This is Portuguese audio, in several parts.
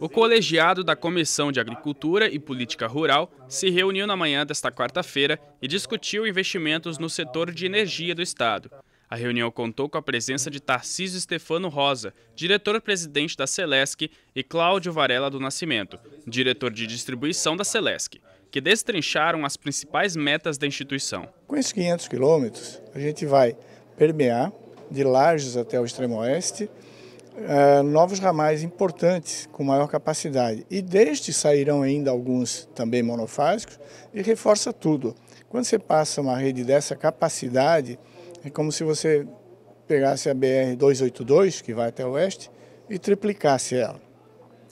O colegiado da Comissão de Agricultura e Política Rural se reuniu na manhã desta quarta-feira e discutiu investimentos no setor de energia do Estado. A reunião contou com a presença de Tarcísio Stefano Rosa, diretor-presidente da Celesc, e Cláudio Varela do Nascimento, diretor de distribuição da Celesc, que destrincharam as principais metas da instituição. Com esses 500 quilômetros, a gente vai permear de Lages até o extremo oeste, eh, novos ramais importantes com maior capacidade. E destes sairão ainda alguns também monofásicos e reforça tudo. Quando você passa uma rede dessa capacidade, é como se você pegasse a BR-282, que vai até o oeste, e triplicasse ela.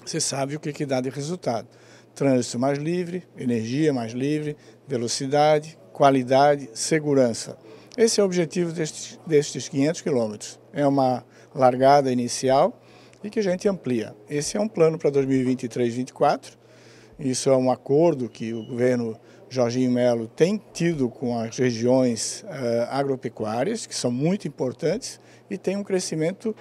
Você sabe o que, que dá de resultado. Trânsito mais livre, energia mais livre, velocidade, qualidade, segurança. Esse é o objetivo destes, destes 500 quilômetros. É uma largada inicial e que a gente amplia. Esse é um plano para 2023-2024. Isso é um acordo que o governo Jorginho Melo tem tido com as regiões uh, agropecuárias, que são muito importantes e tem um crescimento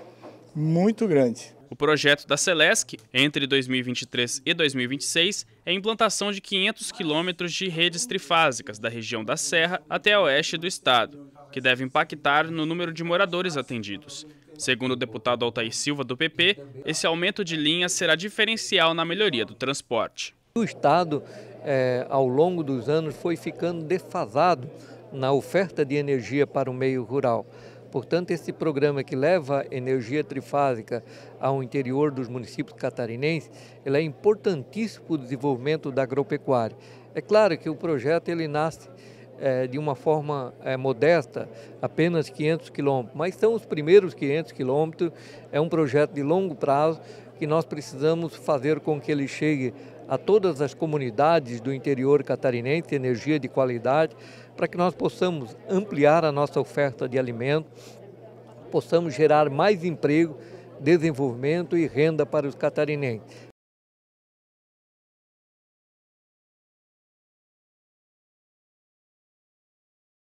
muito grande. O projeto da Celesc, entre 2023 e 2026, é a implantação de 500 quilômetros de redes trifásicas da região da Serra até a oeste do estado que deve impactar no número de moradores atendidos. Segundo o deputado Altair Silva, do PP, esse aumento de linhas será diferencial na melhoria do transporte. O Estado, é, ao longo dos anos, foi ficando defasado na oferta de energia para o meio rural. Portanto, esse programa que leva energia trifásica ao interior dos municípios catarinenses, ele é importantíssimo para o desenvolvimento da agropecuária. É claro que o projeto ele nasce é, de uma forma é, modesta, apenas 500 quilômetros, mas são os primeiros 500 quilômetros, é um projeto de longo prazo que nós precisamos fazer com que ele chegue a todas as comunidades do interior catarinense, energia de qualidade, para que nós possamos ampliar a nossa oferta de alimento, possamos gerar mais emprego, desenvolvimento e renda para os catarinenses.